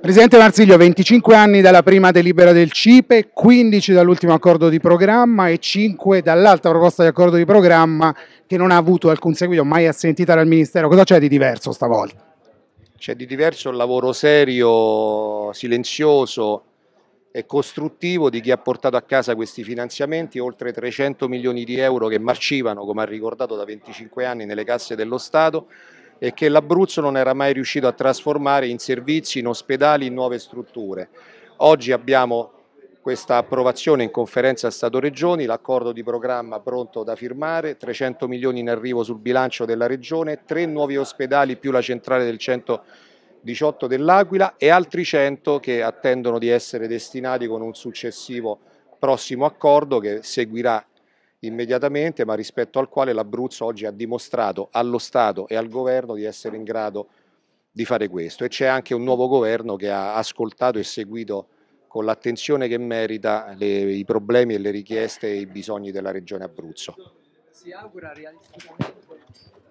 Presidente Marsiglio, 25 anni dalla prima delibera del CIPE, 15 dall'ultimo accordo di programma e 5 dall'altra proposta di accordo di programma che non ha avuto alcun seguito, mai assentita dal Ministero. Cosa c'è di diverso stavolta? C'è di diverso il lavoro serio, silenzioso e costruttivo di chi ha portato a casa questi finanziamenti, oltre 300 milioni di euro che marcivano, come ha ricordato, da 25 anni nelle casse dello Stato e che l'Abruzzo non era mai riuscito a trasformare in servizi, in ospedali, in nuove strutture. Oggi abbiamo questa approvazione in conferenza Stato-Regioni, l'accordo di programma pronto da firmare, 300 milioni in arrivo sul bilancio della Regione, tre nuovi ospedali più la centrale del 118 dell'Aquila e altri 100 che attendono di essere destinati con un successivo prossimo accordo che seguirà immediatamente, ma rispetto al quale l'Abruzzo oggi ha dimostrato allo Stato e al governo di essere in grado di fare questo. E c'è anche un nuovo governo che ha ascoltato e seguito con l'attenzione che merita le, i problemi e le richieste e i bisogni della Regione Abruzzo. Si augura realisticamente